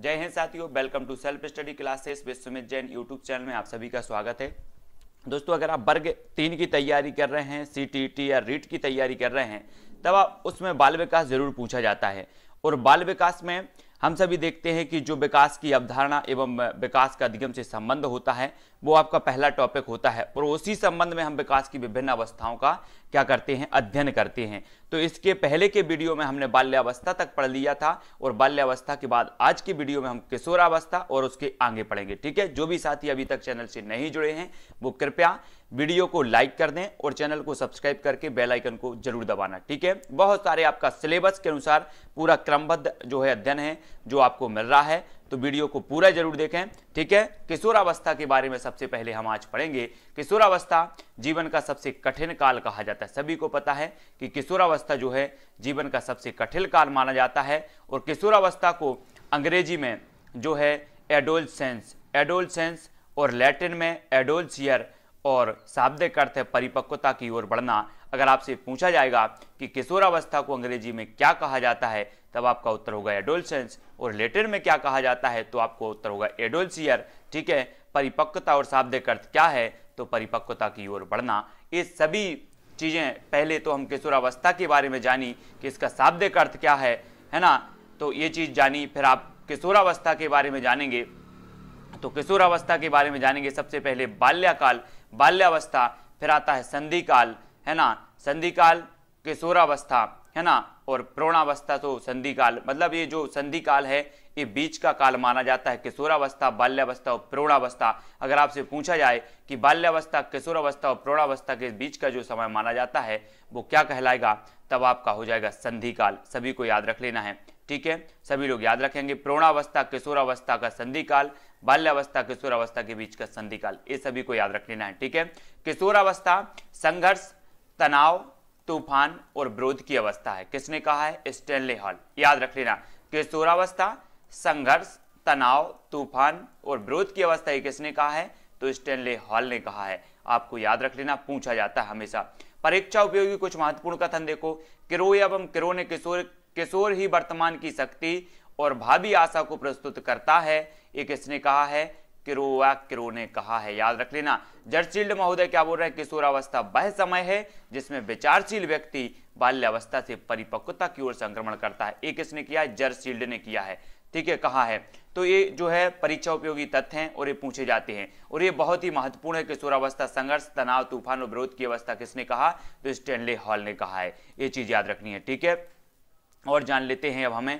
जय हिंद साथियों welcome to self study classes Vishwamit Jain YouTube channel में आप सभी का स्वागत है दोस्तों अगर आप वर्ग तीन की तैयारी कर रहे हैं सी e या रीट की तैयारी कर रहे हैं तब आप उसमें बाल विकास जरूर पूछा जाता है और बाल विकास में हम सभी देखते हैं कि जो विकास की अवधारणा एवं विकास का अधिगम से संबंध होता है वो आपका पहला टॉपिक होता है और उसी संबंध में हम विकास की विभिन्न अवस्थाओं का क्या करते हैं अध्ययन करते हैं तो इसके पहले के वीडियो में हमने बाल्यावस्था तक पढ़ लिया था और बाल्यावस्था के बाद आज की वीडियो में हम किशोरावस्था और उसके आगे पढ़ेंगे ठीक है जो भी साथी अभी तक चैनल से नहीं जुड़े हैं वो कृपया वीडियो को लाइक कर दें और चैनल को सब्सक्राइब करके बेल आइकन को जरूर दबाना ठीक है बहुत सारे आपका सिलेबस के अनुसार पूरा क्रमबद्ध जो है अध्ययन है जो आपको मिल रहा है तो वीडियो को पूरा जरूर देखें ठीक है किशोरावस्था के बारे में सबसे पहले हम आज पढ़ेंगे किशोरावस्था जीवन का सबसे कठिन काल कहा जाता है सभी को पता है कि किशोरावस्था जो है जीवन का सबसे कठिन काल माना जाता है और किशोरावस्था को अंग्रेजी में जो है एडोलसेंस एडोलसेंस और लैटिन में एडोल्सियर और शाब्दिक अर्थ है परिपक्वता की ओर बढ़ना अगर आपसे पूछा जाएगा कि किशोरावस्था को अंग्रेजी में क्या कहा जाता है तब आपका उत्तर होगा एडोलसेंस और लेटर में क्या कहा जाता है तो आपको उत्तर होगा एडोल्सियर ठीक है परिपक्वता और शाब्दिक अर्थ क्या है तो परिपक्वता की ओर बढ़ना ये सभी चीज़ें पहले तो हम किशोरावस्था के बारे में जानी कि इसका शाब्दिक अर्थ क्या है है ना तो ये चीज़ जानी फिर आप किशोरावस्था के बारे में जानेंगे तो किशोरावस्था के बारे में जानेंगे सबसे पहले बाल्याकाल बाल्यावस्था फिर आता है संधिकाल है ना संधिकाल किशोरावस्था है ना और प्रौणावस्था तो संधि काल मतलब ये जो संधि काल है ये बीच का काल माना जाता है किशोरावस्था बाल्यावस्था और प्रौणावस्था अगर आपसे पूछा जाए कि बाल्यावस्था किशोरावस्था और प्रौणावस्था के बीच का जो समय माना जाता है वो क्या कहलाएगा तब आपका हो जाएगा संधि काल सभी को याद रख लेना है ठीक है सभी लोग याद रखेंगे प्रौणावस्था किशोरावस्था का संधि काल बाल्यावस्था किशोरावस्था के बीच का संधि काल ये सभी को याद रख लेना है ठीक है किशोरावस्था संघर्ष तनाव तूफान और विरोध की अवस्था है किसने कहा है स्टेनले हॉल याद रख लेना किशोरावस्था संघर्ष तनाव तूफान और विरोध की अवस्था है किसने कहा है तो स्टेनले हॉल ने कहा है आपको याद रख लेना पूछा जाता है हमेशा परीक्षा उपयोगी कुछ महत्वपूर्ण कथन देखो किरो एवं किरो ने किशोर किशोर ही वर्तमान की शक्ति और भावी आशा को प्रस्तुत करता है ये किसने कहा है किरोवा किरो ने कहा है याद रख लेना जर्चिल्ड महोदय क्या बोल रहे हैं किशोरावस्था वह समय है जिसमें विचारशील व्यक्ति बाल्यावस्था से परिपक्वता की ओर संक्रमण करता है एक किसने किया है जर्चिल्ड ने किया है ठीक है कहा है तो ये जो है परीक्षा उपयोगी तथ्य हैं और ये पूछे जाते हैं और ये बहुत ही महत्वपूर्ण है किशोरावस्था संघर्ष तनाव तूफान और विरोध की अवस्था किसने कहा तो स्टैनले हॉल ने कहा है ये चीज याद रखनी है ठीक है और जान लेते हैं अब हमें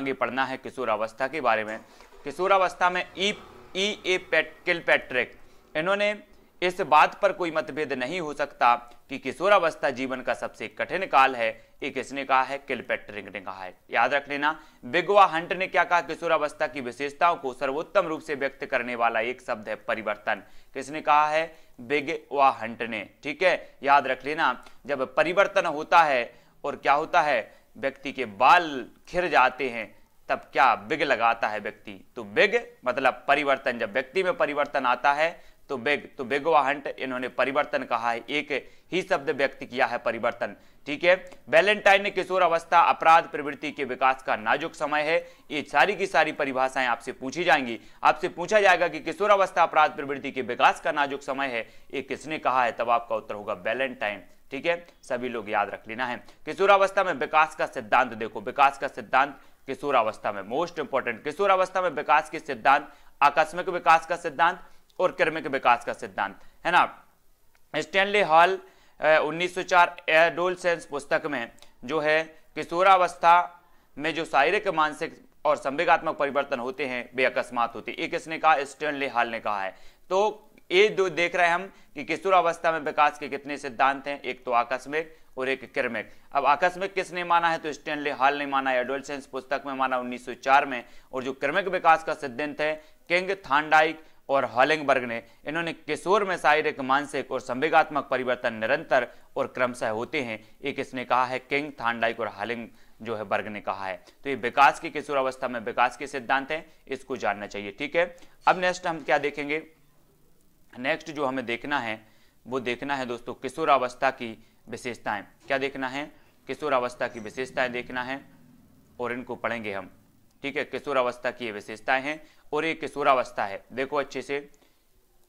आगे पढ़ना है किशोरावस्था के बारे में किशोरावस्था में ई ई ए पैट पैट्रिक इन्होंने इस बात पर कोई मतभेद नहीं हो सकता कि किशोरावस्था जीवन का सबसे कठिन काल है ये किसने कहा है पैट्रिक ने कहा है याद रख लेना बिगवा हंट ने क्या कहा किशोरावस्था की विशेषताओं को सर्वोत्तम रूप से व्यक्त करने वाला एक शब्द है परिवर्तन किसने कहा है बिगवा हंट ने ठीक है याद रख लेना जब परिवर्तन होता है और क्या होता है व्यक्ति के बाल खिर जाते हैं तब क्या बिग लगाता है व्यक्ति तो बिग मतलब परिवर्तन जब व्यक्ति में परिवर्तन आता है तो बेग तो बेगोवाहंट इन्होंने परिवर्तन कहा है एक ही शब्द व्यक्त किया है परिवर्तन ठीक है वैलेंटाइन ने किशोर अवस्था अपराध प्रवृत्ति के विकास का नाजुक समय है ये सारी की सारी परिभाषाएं आपसे पूछी जाएंगी आपसे पूछा जाएगा कि किशोर अवस्था अपराध प्रवृत्ति के विकास का नाजुक समय है ये किसने कहा है तब आपका उत्तर होगा वैलेंटाइन ठीक है सभी लोग याद रख लेना है किशोरावस्था में विकास का सिद्धांत देखो विकास का सिद्धांत किशोरावस्था में मोस्ट इंपॉर्टेंट किशोरावस्था में विकास के सिद्धांत आकस्मिक विकास का सिद्धांत और क्रमिक विकास का सिद्धांत है ना स्टैनले हॉल 1904 एडोलसेंस पुस्तक में जो है किशोरावस्था में जो शारीरिक मानसिक और संवेगात्मक परिवर्तन होते हैं वे अकस्मात होते ये किसने कहा स्टैनले हॉल ने कहा है तो ये दो देख रहे हैं हम कि किशोरावस्था में विकास के कितने सिद्धांत हैं एक तो आकस्मिक और एक किरमेक अब आकस्मिक किसने माना है तो स्टेनले हाल ने माना है एडोलसेंस पुस्तक में माना 1904 में और जो क्रमिक विकास का सिद्धांत है किंग थांडाइक और हॉलिंगबर्ग ने इन्होंने किशोर में शारीरिक मानसिक और संवेगात्मक परिवर्तन निरंतर और क्रमशः होते हैं एक इसने कहा है किंग थांडाइक और हॉलिंग जो है वर्ग ने कहा है तो ये विकास की किशोर अवस्था में विकास के सिद्धांत हैं इसको जानना चाहिए ठीक है अब नेक्स्ट हम क्या देखेंगे नेक्स्ट जो हमें देखना है वो देखना है दोस्तों किशोरावस्था की विशेषताएं क्या देखना है किशोरावस्था की विशेषताएं देखना है और इनको पढ़ेंगे हम ठीक है किशोरावस्था की ये विशेषताएं हैं और ये किशोरावस्था है देखो अच्छे से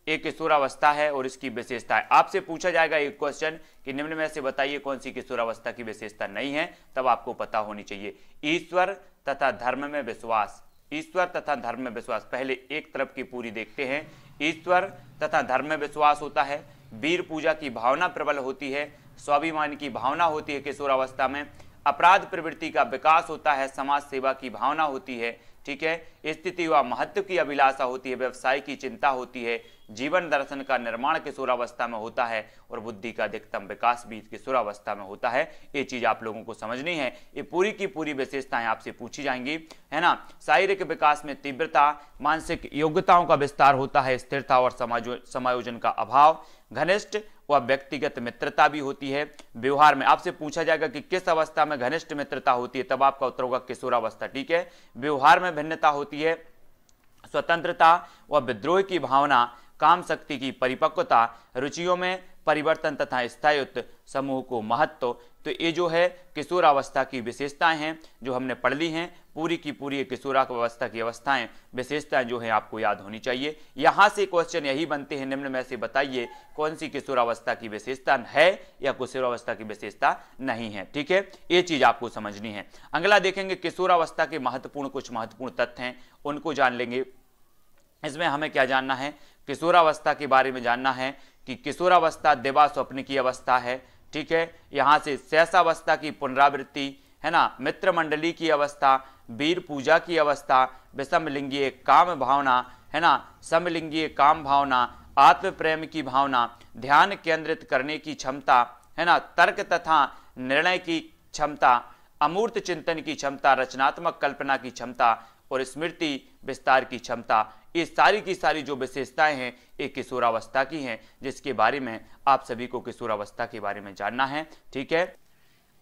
एक किशोरावस्था है और इसकी विशेषता है आपसे पूछा जाएगा एक क्वेश्चन कि निम्न में से बताइए कौन सी किशोरावस्था की विशेषता नहीं है तब आपको पता होनी चाहिए ईश्वर तथा धर्म में विश्वास ईश्वर तथा धर्म में विश्वास पहले एक तरफ की पूरी देखते हैं ईश्वर तथा धर्म में विश्वास होता है वीर पूजा की भावना प्रबल होती है स्वाभिमान की भावना होती है किशोरावस्था में अपराध प्रवृत्ति का विकास होता है समाज सेवा की भावना होती है ठीक है स्थिति व महत्व की अभिलाषा होती है व्यवसाय की चिंता होती है जीवन दर्शन का निर्माण किशोरावस्था में होता है और बुद्धि का अधिकतम विकास भी किशोरावस्था में होता है ये चीज़ आप लोगों को समझनी है ये पूरी की पूरी विशेषताएं आपसे पूछी जाएंगी है ना शारीरिक विकास में तीव्रता मानसिक योग्यताओं का विस्तार होता है स्थिरता और समायोजन का अभाव घनिष्ठ व व्यक्तिगत मित्रता भी होती है व्यवहार में आपसे पूछा जाएगा कि किस अवस्था में घनिष्ठ मित्रता होती है तब आपका उत्तर होगा किशोरावस्था ठीक है व्यवहार में भिन्नता होती है स्वतंत्रता व विद्रोह की भावना काम शक्ति की परिपक्वता रुचियों में परिवर्तन तथा स्थायित्व समूह को महत्व तो ये जो है किशोरावस्था की विशेषताएं हैं जो हमने पढ़ ली हैं पूरी की पूरी किशोरावस्था की अवस्थाएं विशेषताएं जो हैं आपको याद होनी चाहिए यहाँ से क्वेश्चन यही बनते हैं निम्न में से बताइए कौन सी किशोरावस्था की विशेषता है या किशोरावस्था की विशेषता नहीं है ठीक है ये चीज आपको समझनी है अगला देखेंगे किशोरावस्था के महत्वपूर्ण कुछ महत्वपूर्ण तथ्य हैं उनको जान लेंगे इसमें हमें क्या जानना है किशोरावस्था के बारे में जानना है कि किशोरावस्था देवा स्वप्न की अवस्था है ठीक है यहाँ से सहसावस्था की पुनरावृत्ति है ना मित्र मंडली की अवस्था वीर पूजा की अवस्था विषमलिंगीय काम भावना है ना समलिंगीय काम भावना आत्म प्रेम की भावना ध्यान केंद्रित करने की क्षमता है ना तर्क तथा निर्णय की क्षमता अमूर्त चिंतन की क्षमता रचनात्मक कल्पना की क्षमता और स्मृति विस्तार की क्षमता ये सारी की सारी जो विशेषताएं हैं ये किशोरावस्था की हैं जिसके बारे में आप सभी को किशोरावस्था के बारे में जानना है ठीक है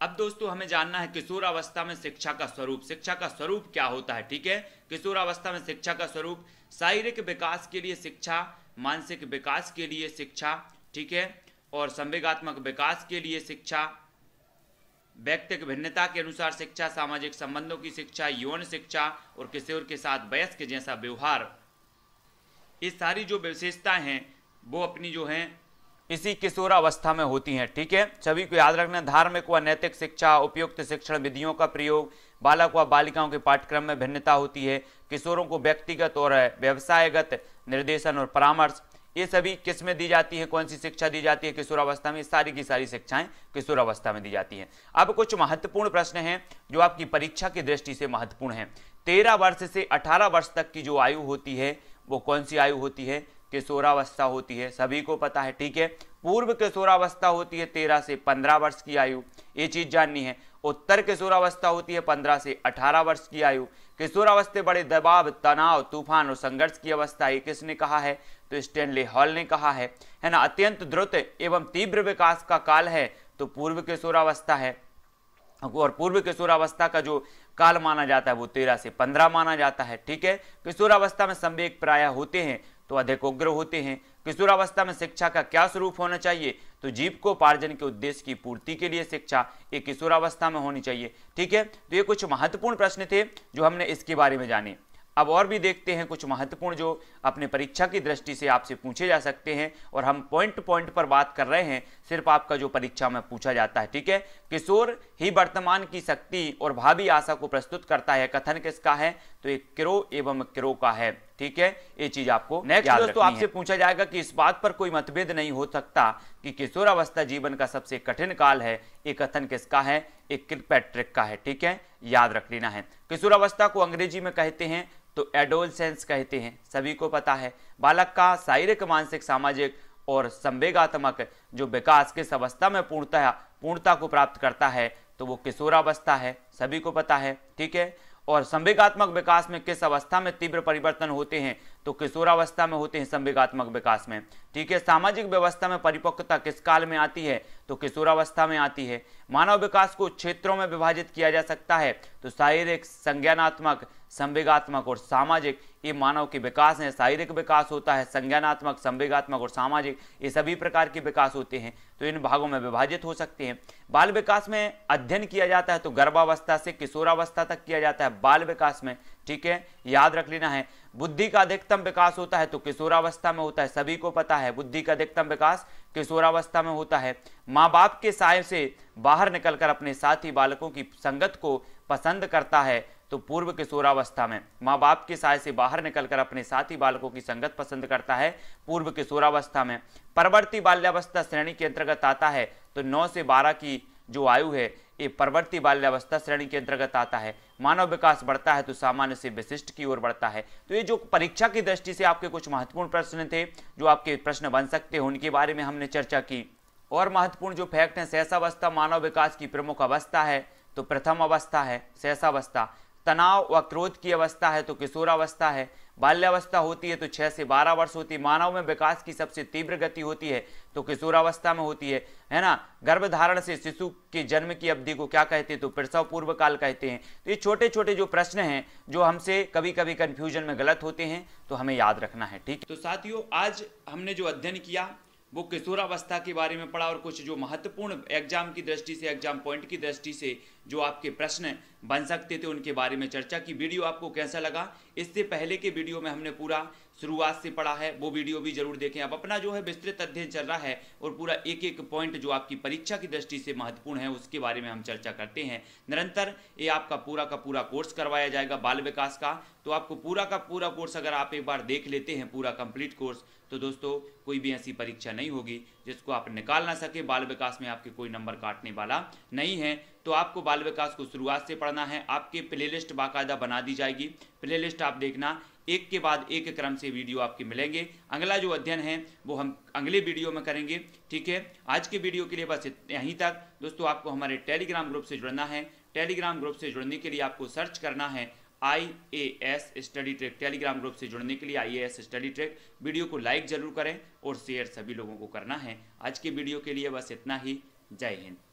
अब दोस्तों हमें जानना है किशोरावस्था में शिक्षा का स्वरूप शिक्षा का स्वरूप क्या होता है ठीक है किशोरावस्था में शिक्षा का स्वरूप शारीरिक विकास के लिए शिक्षा मानसिक विकास के लिए शिक्षा ठीक है और संवेगात्मक विकास के लिए शिक्षा व्यक्तिक भिन्नता के अनुसार शिक्षा सामाजिक संबंधों की शिक्षा यौन शिक्षा और किशोर के साथ वयस्क जैसा व्यवहार ये सारी जो विशेषताएं हैं वो अपनी जो हैं इसी किशोरावस्था में होती हैं ठीक है सभी को याद रखना धार्मिक व नैतिक शिक्षा उपयुक्त शिक्षण विधियों का प्रयोग बालक व बालिकाओं के पाठ्यक्रम में भिन्नता होती है किशोरों को व्यक्तिगत और व्यवसायगत निर्देशन और परामर्श ये सभी किस में दी जाती है कौन सी शिक्षा दी जाती है किशोरावस्था में सारी की सारी शिक्षाएं किशोरावस्था में दी जाती हैं अब कुछ महत्वपूर्ण प्रश्न हैं जो आपकी परीक्षा की दृष्टि से महत्वपूर्ण हैं तेरह वर्ष से अठारह वर्ष तक की जो आयु होती है वो कौन सी आयु होती है किशोरावस्था होती है सभी को पता है ठीक है पूर्व किशोरावस्था होती है तेरह से पंद्रह वर्ष की आयु ये चीज जाननी है उत्तर किशोरावस्था होती है पंद्रह से अठारह वर्ष की आयु किशोरावस्था बड़े दबाव तनाव तूफान और संघर्ष की अवस्था ये किसने कहा है तो स्टेनले हॉल ने कहा है है ना अत्यंत द्रुत एवं तीव्र विकास का काल है तो पूर्व किशोरावस्था है और पूर्व किशोरावस्था का जो काल माना जाता है वो तेरह से पंद्रह माना जाता है ठीक है किशोरावस्था में संवेक प्राय होते हैं तो अधिक उग्र होते हैं किशोरावस्था में शिक्षा का क्या स्वरूप होना चाहिए तो जीव को पार्जन के उद्देश्य की पूर्ति के लिए शिक्षा ये किशोरावस्था में होनी चाहिए ठीक है तो ये कुछ महत्वपूर्ण प्रश्न थे जो हमने इसके बारे में जाने अब और भी देखते हैं कुछ महत्वपूर्ण जो अपने परीक्षा की दृष्टि से आपसे पूछे जा सकते हैं और हम पॉइंट पॉइंट पर बात कर रहे हैं सिर्फ आपका जो परीक्षा में पूछा जाता है ठीक है किशोर ही वर्तमान की शक्ति और भावी आशा को प्रस्तुत करता है कथन किसका है तो एक किरो एवं किरो का है ठीक है ये चीज आपको नेक्स्ट दोस्तों आपसे पूछा जाएगा कि इस बात पर कोई मतभेद नहीं हो सकता कि किशोरावस्था जीवन का सबसे कठिन काल है एक कथन किसका है एक क्रिकपैट्रिक का है ठीक है याद रख लेना है किशोरावस्था को अंग्रेजी में कहते हैं तो एडोलसेंस कहते हैं सभी को पता है बालक का शारीरिक मानसिक सामाजिक और संवेगात्मक जो विकास किस अवस्था में पूर्णतः पूर्णता को प्राप्त करता है तो वो किशोरावस्था है सभी को पता है ठीक है और संवेगात्मक विकास में किस अवस्था में तीव्र परिवर्तन होते हैं तो किशोरावस्था में होते हैं संवेगात्मक विकास में ठीक है सामाजिक व्यवस्था में परिपक्वता किस काल में आती है तो किशोरावस्था में आती है मानव विकास को क्षेत्रों में विभाजित किया जा सकता है तो शारीरिक संज्ञानात्मक संवेगात्मक और सामाजिक ये मानव के विकास है शारीरिक विकास होता है संज्ञानात्मक संवेगात्मक और सामाजिक ये सभी प्रकार के विकास होते हैं तो इन भागों में विभाजित हो सकते हैं बाल विकास में अध्ययन किया जाता है तो गर्भावस्था से किशोरावस्था तक किया जाता है बाल विकास में ठीक है याद रख लेना है बुद्धि का अधिकतम विकास होता है तो किशोरावस्था में होता है सभी को पता है बुद्धि का अधिकतम विकास किशोरावस्था में होता है माँ बाप के साय से बाहर निकलकर अपने साथी बालकों की संगत को पसंद करता है तो पूर्व किशोरावस्था में माँ बाप के साय से बाहर निकलकर अपने साथी बालकों की संगत पसंद करता है पूर्व किशोरावस्था में परवर्ती बाल्यावस्था श्रेणी के अंतर्गत आता है तो नौ से बारह की जो आयु है ये परवर्ती बाल्यावस्था श्रेणी के अंतर्गत आता है मानव विकास बढ़ता है तो सामान्य से विशिष्ट की ओर बढ़ता है तो ये जो परीक्षा की दृष्टि से आपके कुछ महत्वपूर्ण प्रश्न थे जो आपके प्रश्न बन सकते हैं उनके बारे में हमने चर्चा की और महत्वपूर्ण जो फैक्ट है सहसावस्था मानव विकास की प्रमुख अवस्था है तो प्रथम अवस्था है सहसावस्था तनाव व क्रोध की अवस्था है तो किशोरावस्था है बाल्यावस्था होती है तो 6 से 12 वर्ष होती है मानव में विकास की सबसे तीव्र गति होती है तो किशोरावस्था में होती है है ना गर्भधारण से शिशु के जन्म की अवधि को क्या कहते हैं तो प्रसव पूर्व काल कहते हैं तो ये छोटे छोटे जो प्रश्न हैं जो हमसे कभी कभी कन्फ्यूजन में गलत होते हैं तो हमें याद रखना है ठीक तो साथियों आज हमने जो अध्ययन किया वो किशोरावस्था के बारे में पढ़ा और कुछ जो महत्वपूर्ण एग्जाम की दृष्टि से एग्जाम पॉइंट की दृष्टि से जो आपके प्रश्न बन सकते थे उनके बारे में चर्चा की वीडियो आपको कैसा लगा इससे पहले के वीडियो में हमने पूरा शुरुआत से पढ़ा है वो वीडियो भी जरूर देखें अब अपना जो है विस्तृत अध्ययन चल रहा है और पूरा एक एक पॉइंट जो आपकी परीक्षा की दृष्टि से महत्वपूर्ण है उसके बारे में हम चर्चा करते हैं निरंतर ये आपका पूरा का पूरा कोर्स करवाया जाएगा बाल विकास का तो आपको पूरा का पूरा कोर्स अगर आप एक बार देख लेते हैं पूरा कंप्लीट कोर्स तो दोस्तों कोई भी ऐसी परीक्षा नहीं होगी जिसको आप निकाल ना सके बाल विकास में आपके कोई नंबर काटने वाला नहीं है तो आपको बाल विकास को शुरुआत से पढ़ना है आपके प्लेलिस्ट बाकायदा बना दी जाएगी प्लेलिस्ट आप देखना एक के बाद एक क्रम से वीडियो आपके मिलेंगे अगला जो अध्ययन है वो हम अगले वीडियो में करेंगे ठीक है आज के वीडियो के लिए बस यहीं तक दोस्तों आपको हमारे टेलीग्राम ग्रुप से जुड़ना है टेलीग्राम ग्रुप से जुड़ने के लिए आपको सर्च करना है I A S study trick Telegram group से जुड़ने के लिए I A S study trick video को लाइक जरूर करें और शेयर सभी लोगों को करना है आज के वीडियो के लिए बस इतना ही जय हिंद